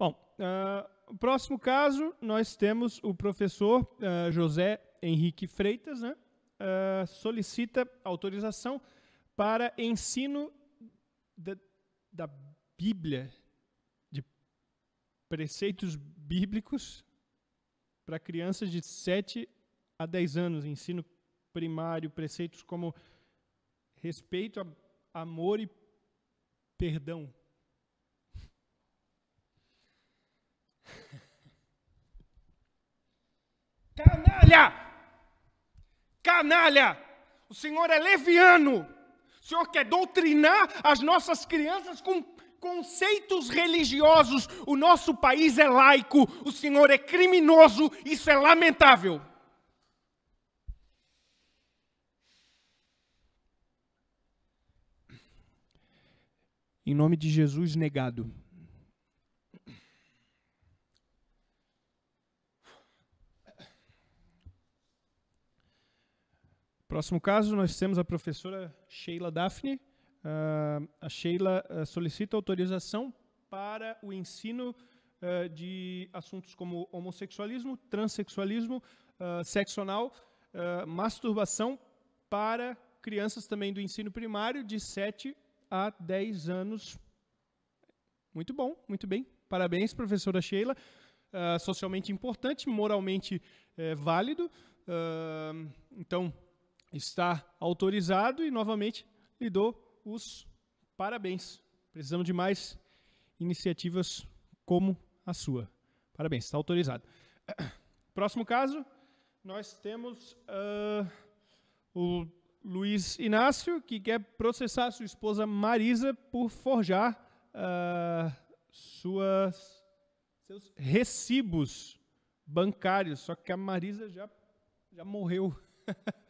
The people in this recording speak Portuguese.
Bom, uh, próximo caso, nós temos o professor uh, José Henrique Freitas, né? Uh, solicita autorização para ensino da, da Bíblia, de preceitos bíblicos para crianças de 7 a 10 anos, ensino primário, preceitos como respeito, amor e perdão. canalha! Canalha! O Senhor é leviano. O Senhor quer doutrinar as nossas crianças com conceitos religiosos. O nosso país é laico. O Senhor é criminoso. Isso é lamentável. Em nome de Jesus negado. Próximo caso, nós temos a professora Sheila Daphne. Uh, a Sheila uh, solicita autorização para o ensino uh, de assuntos como homossexualismo, transexualismo, sexo anal, masturbação para crianças também do ensino primário de 7 a 10 anos. Muito bom, muito bem. Parabéns, professora Sheila. socialmente importante, moralmente eh, válido. então, está autorizado e novamente lhe dou os parabéns. Precisamos de mais iniciativas como a sua. Parabéns, está autorizado. Próximo caso, nós temos uh, o Luiz Inácio, que quer processar sua esposa Marisa por forjar uh, suas, seus recibos bancários. Só que a Marisa já, já morreu.